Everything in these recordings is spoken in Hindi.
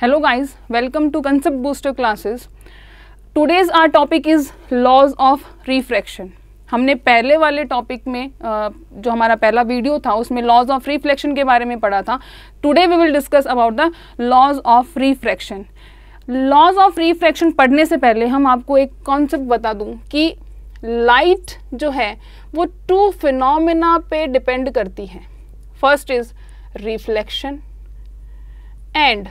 hello guys welcome to concept booster classes today's our topic is laws of reflection हमने पहले वाले टॉपिक में जो हमारा पहला वीडियो था उसमें लॉज ऑफ रिफ्लेक्शन के बारे में पढ़ा था today we will discuss about the laws of refraction laws of refraction पढ़ने से पहले हम आपको एक कॉन्सेप्ट बता दूँ कि लाइट जो है वो टू फिनोमिना पे डिपेंड करती है first is reflection and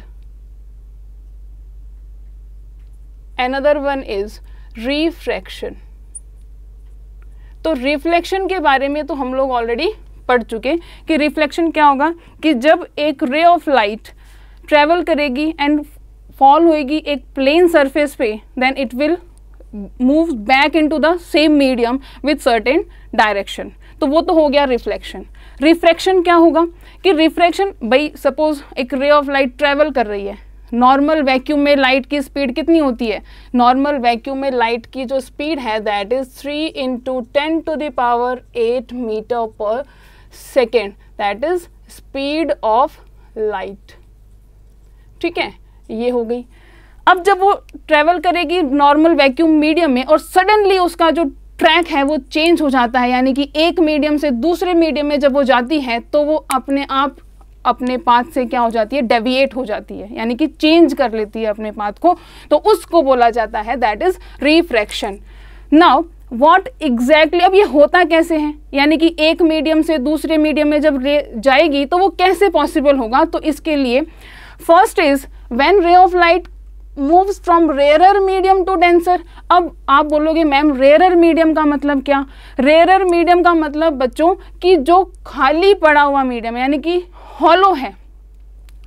another one is refraction तो रिफ्लेक्शन के बारे में तो हम लोग ऑलरेडी पढ़ चुके कि रिफ्लेक्शन क्या होगा कि जब एक रे ऑफ लाइट ट्रेवल करेगी एंड फॉल होएगी एक प्लेन सरफेस पे then it will move back into the same medium with certain direction तो वो तो हो गया रिफ्लेक्शन रिफ्रैक्शन क्या होगा कि रिफ्रैक्शन भाई सपोज एक रे ऑफ लाइट ट्रेवल कर रही है नॉर्मल वैक्यूम में लाइट की स्पीड कितनी होती है नॉर्मल वैक्यूम में लाइट की जो स्पीड है that is three into ten to the power eight metre per second that is speed of light ठीक है ये हो गई अब जब वो ट्रेवल करेगी नॉर्मल वैक्यूम मीडियम में और सडनली उसका जो ट्रैक है वो चेंज हो जाता है यानी कि एक मीडियम से दूसरे मीडियम में जब वो जाती है तो वो अपने आप अपने पाथ से क्या हो जाती है डेविएट हो जाती है यानी कि चेंज कर लेती है अपने पाथ को तो उसको बोला जाता है that is refraction now what exactly अब ये होता कैसे है यानी कि एक मीडियम से दूसरे मीडियम में जब रे जाएगी तो वो कैसे पॉसिबल होगा तो इसके लिए first is when ray of light moves from rare medium to denser अब आप बोलोगे मैम रेयर मीडियम का मतलब क्या रेयर मीडियम का मतलब बच्चों कि जो खाली पड़ा हुआ मीडियम यानी कि हॉलो है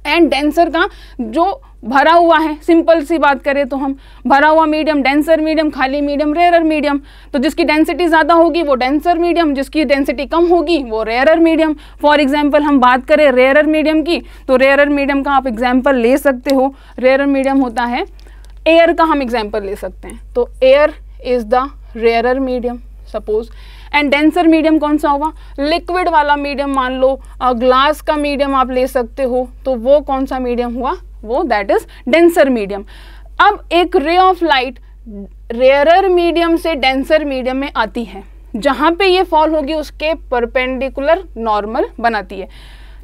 एंड डेंसर का जो भरा हुआ है सिंपल सी बात करें तो हम भरा हुआ मीडियम डेंसर मीडियम खाली मीडियम रेयरर मीडियम तो जिसकी डेंसिटी ज़्यादा होगी वो डेंसर मीडियम जिसकी डेंसिटी कम होगी वो रेयरर मीडियम फॉर एग्जांपल हम बात करें रेयरर मीडियम की तो रेयरर मीडियम का आप एग्जांपल ले सकते हो रेयरर मीडियम होता है एयर का हम एग्जाम्पल ले सकते हैं तो air is the rarer medium suppose and denser medium कौन सा होगा लिक्विड वाला मीडियम मान लो ग्लास का मीडियम आप ले सकते हो तो वो कौन सा मीडियम हुआ वो दैट इज डेंसर मीडियम अब एक ray of light rarer medium से डेंसर मीडियम में आती है जहाँ पे ये फॉल होगी उसके परपेंडिकुलर नॉर्मल बनाती है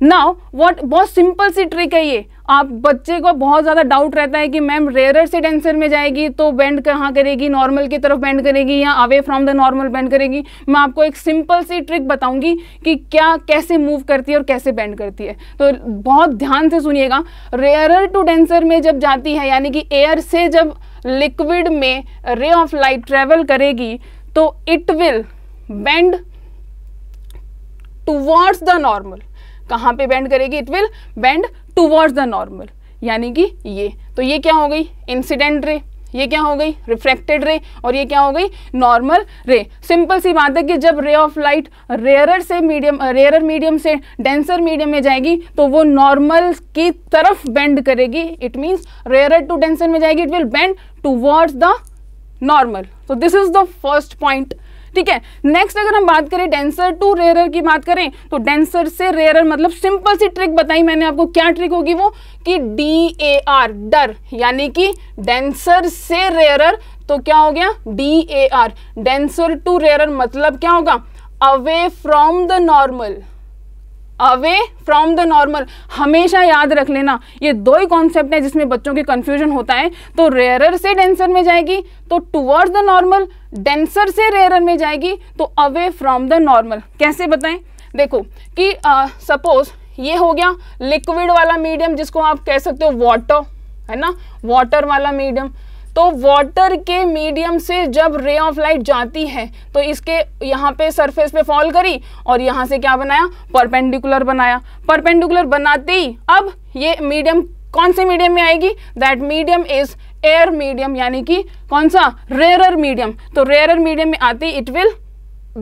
नाउ वॉट बहुत सिंपल सी ट्रिक है ये आप बच्चे को बहुत ज़्यादा डाउट रहता है कि मैम रेयर से डेंसर में जाएगी तो बेंड कहाँ करेगी नॉर्मल की तरफ बेंड करेगी या away from the normal bend करेगी मैं आपको एक सिंपल सी ट्रिक बताऊंगी कि क्या कैसे मूव करती है और कैसे बेंड करती है तो बहुत ध्यान से सुनिएगा रेयर टू डेंसर में जब जाती है यानी कि एयर से जब लिक्विड में रे ऑफ लाइट ट्रेवल करेगी तो it will bend towards the normal कहाँ पे बेंड करेगी it will bend towards the normal यानी कि ये तो ये क्या हो गई इंसिडेंट रे ये क्या हो गई रिफ्रैक्टेड रे और ये क्या हो गई नॉर्मल रे सिंपल सी बात है कि जब रे ऑफ लाइट रेयर से मीडियम रेयर मीडियम से डेंसर मीडियम में जाएगी तो वो नॉर्मल की तरफ बेंड करेगी it means rare to denser में जाएगी it will bend towards the normal तो this is the first point ठीक है नेक्स्ट अगर हम बात करें डेंसर टू रेयरर की बात करें तो डेंसर से रेयरर मतलब सिंपल सी ट्रिक बताई मैंने आपको क्या ट्रिक होगी वो कि डी ए आर डर यानी कि डेंसर से रेयरर तो क्या हो गया D A R denser to rarer मतलब क्या होगा away from the normal away from the normal हमेशा याद रख लेना ये दो ही कॉन्सेप्ट है जिसमें बच्चों की कन्फ्यूजन होता है तो रेयरर से डेंसर में जाएगी तो टूवर्ड्स द नॉर्मल डेंसर से रेयरर में जाएगी तो अवे फ्रॉम द नॉर्मल कैसे बताएं देखो कि सपोज ये हो गया लिक्विड वाला मीडियम जिसको आप कह सकते हो वाटर है ना वाटर वाला मीडियम तो वाटर के मीडियम से जब रे ऑफ लाइट जाती है तो इसके यहाँ पे सरफेस पे फॉल करी और यहाँ से क्या बनाया परपेंडिकुलर बनाया परपेंडिकुलर बनाते ही अब ये मीडियम कौन से मीडियम में आएगी that medium is air medium यानी कि कौन सा रेयरर मीडियम तो रेयर मीडियम में आती it will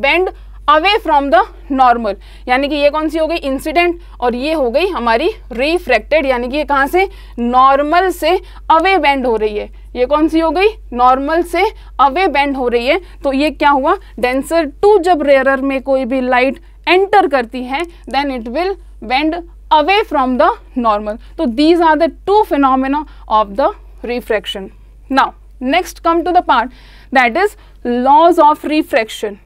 bend away from the normal यानी कि ये कौन सी हो गई इंसिडेंट और ये हो गई हमारी रिफ्रैक्टेड यानी कि ये कहाँ से नॉर्मल से अवे बेंड हो रही है ये कौन सी हो गई नॉर्मल से अवे बेंड हो रही है तो ये क्या हुआ डेंसर टू जब रेयरर में कोई भी लाइट एंटर करती है then it will bend away from the normal तो these are the two phenomena of the refraction now next come to the part that is laws of refraction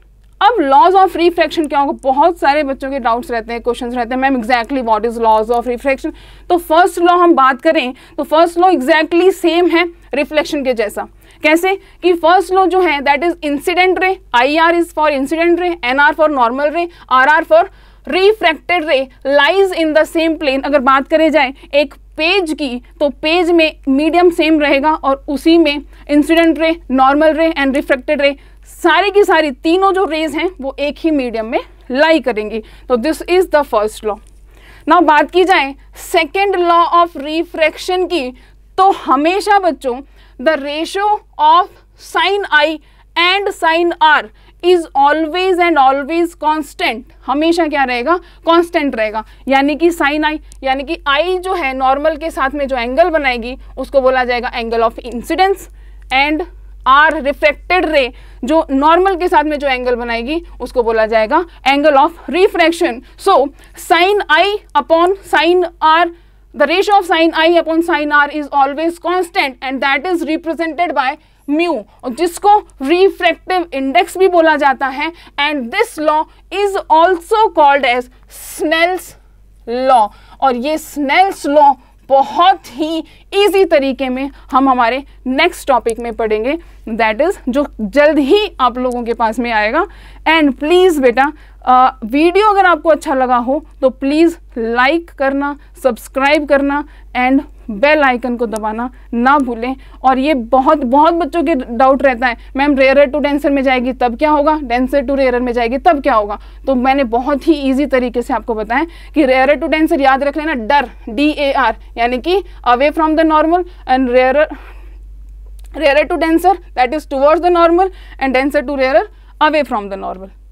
अब लॉज ऑफ रिफ्रैक्शन क्या होगा बहुत सारे बच्चों के डाउट्स रहते हैं क्वेश्चंस रहते हैं ma'am exactly what is laws of refraction तो फर्स्ट लॉ हम बात करें तो फर्स्ट लॉ एग्जैक्टली सेम है रिफ्लेक्शन के जैसा कैसे कि फर्स्ट लॉ जो है that is incident ray I R is for incident ray N R for normal ray R R for refracted ray lies in the same plane अगर बात करें जाए एक पेज की तो पेज में मीडियम सेम रहेगा और उसी में इंसिडेंट रे नॉर्मल रे एंड रिफ्रैक्टेड रे सारी की सारी तीनों जो रेज हैं वो एक ही मीडियम में लाई करेंगी तो this is the first law ना बात की जाए सेकेंड लॉ ऑफ रिफ्रैक्शन की तो हमेशा बच्चों the ratio of sine i and sine r is always and always constant हमेशा क्या रहेगा कॉन्स्टेंट रहेगा यानी कि साइन आई यानी कि आई जो है नॉर्मल के साथ में जो एंगल बनाएगी उसको बोला जाएगा angle of incidence and our refracted ray जो नॉर्मल के साथ में जो एंगल बनाएगी उसको बोला जाएगा angle of refraction so sine i upon sine r the ratio of sine i upon sine r is always constant and that is represented by mu और जिसको रिफ्रैक्टिव इंडेक्स भी बोला जाता है and this law is also called as Snell's law और ये स्नेल्स लॉ बहुत ही इजी तरीके में हम हमारे नेक्स्ट टॉपिक में पढ़ेंगे दैट इज़ जो जल्द ही आप लोगों के पास में आएगा एंड प्लीज़ बेटा आ, वीडियो अगर आपको अच्छा लगा हो तो प्लीज़ लाइक करना सब्सक्राइब करना एंड बेल आइकन को दबाना ना भूलें और ये बहुत बहुत बच्चों के डाउट रहता है मैम रेयर टू डेंसर में जाएगी तब क्या होगा डेंसर टू रेयर में जाएगी तब क्या होगा तो मैंने बहुत ही ईजी तरीके से आपको बताया कि रेयर टू डेंसर याद रख लेना डर डी ए आर यानी कि away from the normal and rare rare to denser that is towards the normal and denser to rare away from the normal